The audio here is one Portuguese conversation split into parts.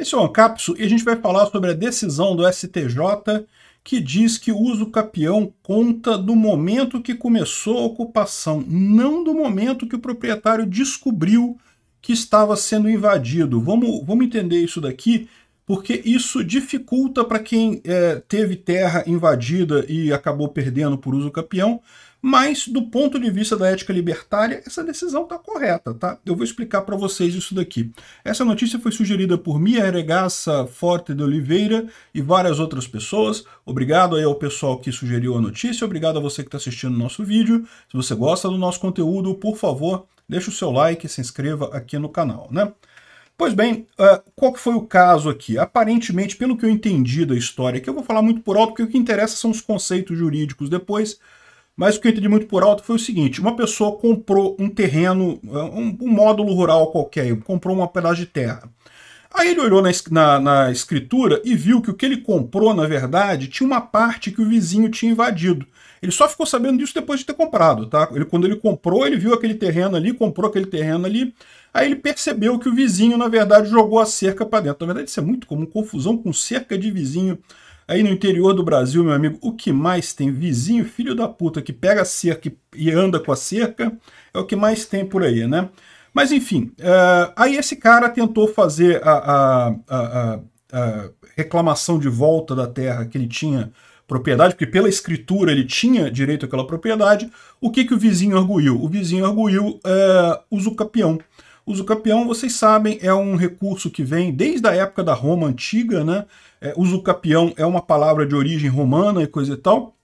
Esse é o Ancapsu e a gente vai falar sobre a decisão do STJ que diz que o uso capião conta do momento que começou a ocupação, não do momento que o proprietário descobriu que estava sendo invadido. Vamos, vamos entender isso daqui, porque isso dificulta para quem é, teve terra invadida e acabou perdendo por uso capião, mas, do ponto de vista da ética libertária, essa decisão está correta, tá? Eu vou explicar para vocês isso daqui. Essa notícia foi sugerida por Mia Regaça Forte de Oliveira e várias outras pessoas. Obrigado aí ao pessoal que sugeriu a notícia, obrigado a você que está assistindo o nosso vídeo. Se você gosta do nosso conteúdo, por favor, deixa o seu like e se inscreva aqui no canal, né? Pois bem, uh, qual que foi o caso aqui? Aparentemente, pelo que eu entendi da história, que eu vou falar muito por alto, porque o que interessa são os conceitos jurídicos depois, mas o que eu entendi muito por alto foi o seguinte: uma pessoa comprou um terreno, um, um módulo rural qualquer, comprou uma pedaço de terra. Aí ele olhou na, na, na, escritura e viu que o que ele comprou, na verdade, tinha uma parte que o vizinho tinha invadido. Ele só ficou sabendo disso depois de ter comprado, tá? Ele, quando ele comprou, ele viu aquele terreno ali, comprou aquele terreno ali. Aí ele percebeu que o vizinho, na verdade, jogou a cerca para dentro. Na verdade, isso é muito comum, confusão com cerca de vizinho Aí no interior do Brasil, meu amigo, o que mais tem? Vizinho, filho da puta, que pega a cerca e anda com a cerca, é o que mais tem por aí, né? Mas enfim, uh, aí esse cara tentou fazer a, a, a, a, reclamação de volta da terra que ele tinha propriedade, porque pela escritura ele tinha direito àquela propriedade. O que, que o vizinho arguiu? O vizinho arguiu uh, é, usucapião. Uso campeão, vocês sabem, é um recurso que vem desde a época da Roma antiga, né? É, uso campeão é uma palavra de origem romana e coisa e tal.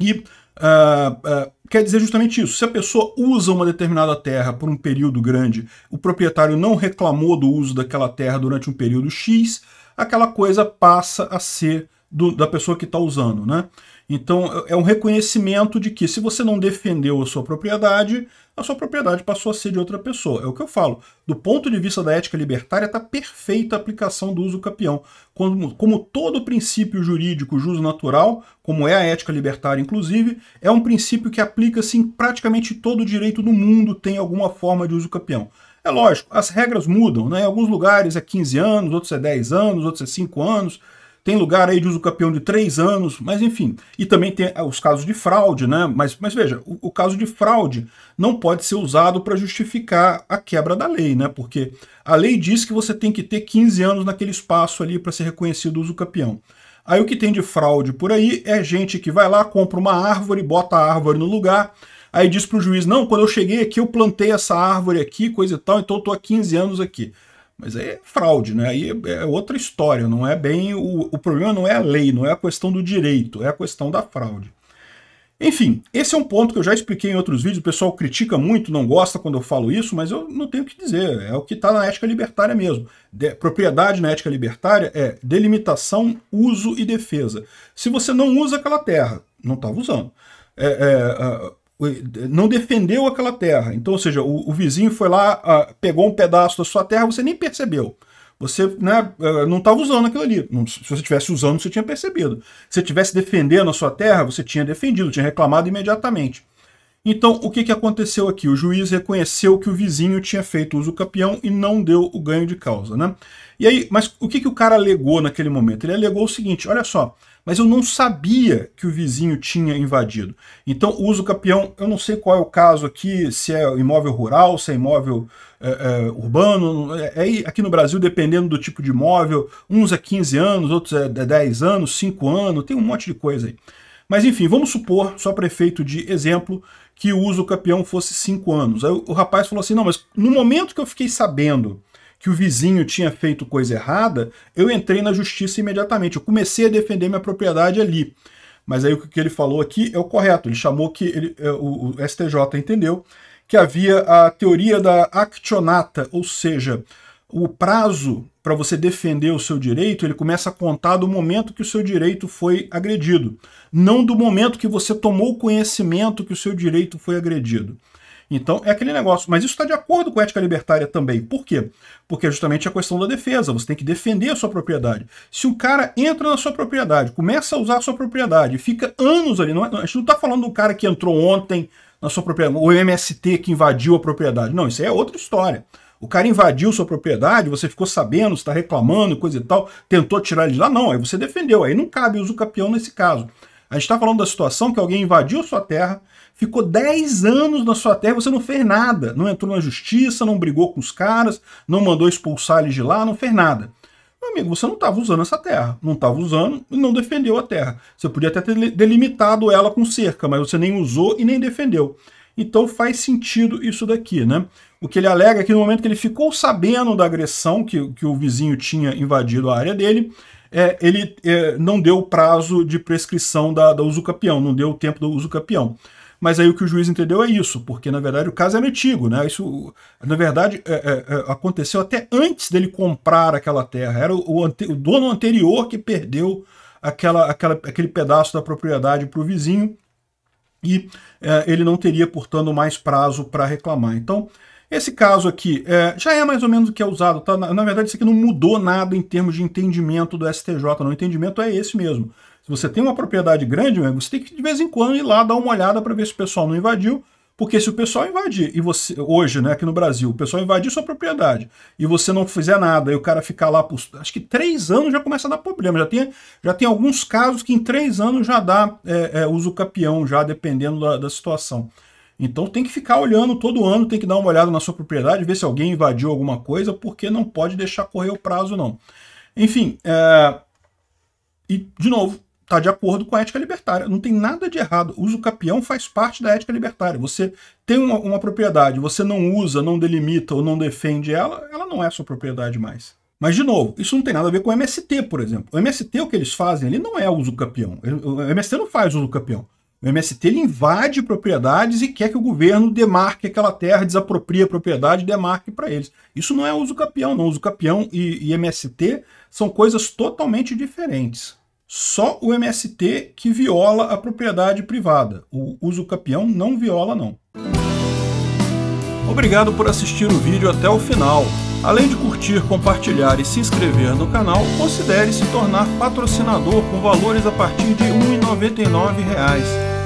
E Uh, uh, quer dizer justamente isso. Se a pessoa usa uma determinada terra por um período grande, o proprietário não reclamou do uso daquela terra durante um período X, aquela coisa passa a ser do, da pessoa que está usando. Né? Então, é, é um reconhecimento de que se você não defendeu a sua propriedade, a sua propriedade passou a ser de outra pessoa. É o que eu falo. Do ponto de vista da ética libertária, está perfeita a aplicação do uso capião. Como, como todo princípio jurídico justo natural, como é a ética libertária, inclusive, é um princípio que aplica-se em praticamente todo direito do mundo tem alguma forma de uso capião. É lógico, as regras mudam, né? Em alguns lugares é 15 anos, outros é 10 anos, outros é 5 anos tem lugar aí de uso campeão de três anos, mas enfim. E também tem ah, os casos de fraude, né? Mas, mas veja, o, o caso de fraude não pode ser usado para justificar a quebra da lei, né? Porque a lei diz que você tem que ter 15 anos naquele espaço ali para ser reconhecido uso campeão. Aí o que tem de fraude por aí é gente que vai lá, compra uma árvore, bota a árvore no lugar, aí diz para o juiz, não, quando eu cheguei aqui eu plantei essa árvore aqui, coisa e tal, então eu estou há 15 anos aqui. Mas aí é fraude, né? Aí é, é outra história, não é bem. O, o problema não é a lei, não é a questão do direito, é a questão da fraude. Enfim, esse é um ponto que eu já expliquei em outros vídeos, o pessoal critica muito, não gosta quando eu falo isso, mas eu não tenho o que dizer, é o que está na ética libertária mesmo. De, propriedade na ética libertária é delimitação, uso e defesa. Se você não usa aquela terra, não estava usando. É, é, não defendeu aquela terra. Então, ou seja, o, o vizinho foi lá, ah, pegou um pedaço da sua terra, você nem percebeu. Você né, ah, não estava usando aquilo ali. Se você estivesse usando, você tinha percebido. Se você estivesse defendendo a sua terra, você tinha defendido, tinha reclamado imediatamente. Então, o que, que aconteceu aqui? O juiz reconheceu que o vizinho tinha feito uso capião e não deu o ganho de causa, né? E aí, mas o que, que o cara alegou naquele momento? Ele alegou o seguinte, olha só, mas eu não sabia que o vizinho tinha invadido. Então, o uso capião, eu não sei qual é o caso aqui, se é imóvel rural, se é imóvel eh, eh, é, é, urbano, é, aqui no Brasil, dependendo do tipo de imóvel, uns é 15 anos, outros é 10 é anos, 5 anos, tem um monte de coisa aí. Mas enfim, vamos supor, só prefeito de exemplo, que o uso campeão fosse cinco anos. Aí o rapaz falou assim: não, mas no momento que eu fiquei sabendo que o vizinho tinha feito coisa errada, eu entrei na justiça imediatamente. Eu comecei a defender minha propriedade ali. Mas aí o que ele falou aqui é o correto. Ele chamou que ele, é, o, STJ entendeu que havia a teoria da actionata, ou seja, o prazo para você defender o seu direito, ele começa a contar do momento que o seu direito foi agredido, não do momento que você tomou conhecimento que o seu direito foi agredido. Então, é aquele negócio. Mas isso está de acordo com a ética libertária também. Por quê? Porque é justamente a questão da defesa. Você tem que defender a sua propriedade. Se o cara entra na sua propriedade, começa a usar a sua propriedade, fica anos ali. Não, é, a gente não está falando do cara que entrou ontem na sua propriedade, ou o MST que invadiu a propriedade. Não, isso aí é outra história o cara invadiu sua propriedade, você ficou sabendo, está reclamando, coisa e tal, tentou tirar ele de lá, não, aí você defendeu, aí não cabe uso capião nesse caso. A gente está falando da situação que alguém invadiu sua terra, ficou 10 anos na sua terra, você não fez nada, não entrou na justiça, não brigou com os caras, não mandou expulsar eles de lá, não fez nada. Meu amigo, você não estava usando essa terra, não estava usando e não defendeu a terra. Você podia até ter delimitado ela com cerca, mas você nem usou e nem defendeu. Então faz sentido isso daqui, né? O que ele alega é que no momento que ele ficou sabendo da agressão que, que o vizinho tinha invadido a área dele, é, ele é, não deu o prazo de prescrição da, da usucapião, não deu o tempo do usucapião. Mas aí o que o juiz entendeu é isso, porque na verdade o caso era é antigo, né? Isso, na verdade, é, é, é, aconteceu até antes dele comprar aquela terra. Era o, o, ante, o dono anterior que perdeu aquela, aquela, aquele pedaço da propriedade para o vizinho e é, ele não teria, portanto, mais prazo para reclamar. Então, esse caso aqui é, já é mais ou menos o que é usado, tá? Na, na, verdade, isso aqui não mudou nada em termos de entendimento do STJ, não. O entendimento é esse mesmo. Se você tem uma propriedade grande, você tem que de vez em quando ir lá dar uma olhada para ver se o pessoal não invadiu, porque se o pessoal invadir, e você, hoje, né, aqui no Brasil, o pessoal invadir sua propriedade e você não fizer nada e o cara ficar lá por acho que três anos já começa a dar problema. Já tem, já tem alguns casos que em três anos já dá é, é, uso capião, já dependendo da, da situação. Então tem que ficar olhando todo ano, tem que dar uma olhada na sua propriedade, ver se alguém invadiu alguma coisa, porque não pode deixar correr o prazo, não. Enfim, é... e de novo, está de acordo com a ética libertária. Não tem nada de errado. O uso capião faz parte da ética libertária. Você tem uma, uma propriedade, você não usa, não delimita ou não defende ela, ela não é sua propriedade mais. Mas, de novo, isso não tem nada a ver com o MST, por exemplo. O MST, o que eles fazem ali, não é uso campeão. O MST não faz uso campeão. O MST invade propriedades e quer que o governo demarque aquela terra, desapropria a propriedade e demarque para eles. Isso não é uso capião, não. Uso capião e, e MST são coisas totalmente diferentes. Só o MST que viola a propriedade privada. O uso capião não viola, não. Obrigado por assistir o vídeo até o final. Além de curtir, compartilhar e se inscrever no canal, considere se tornar patrocinador com valores a partir de R$ 1,99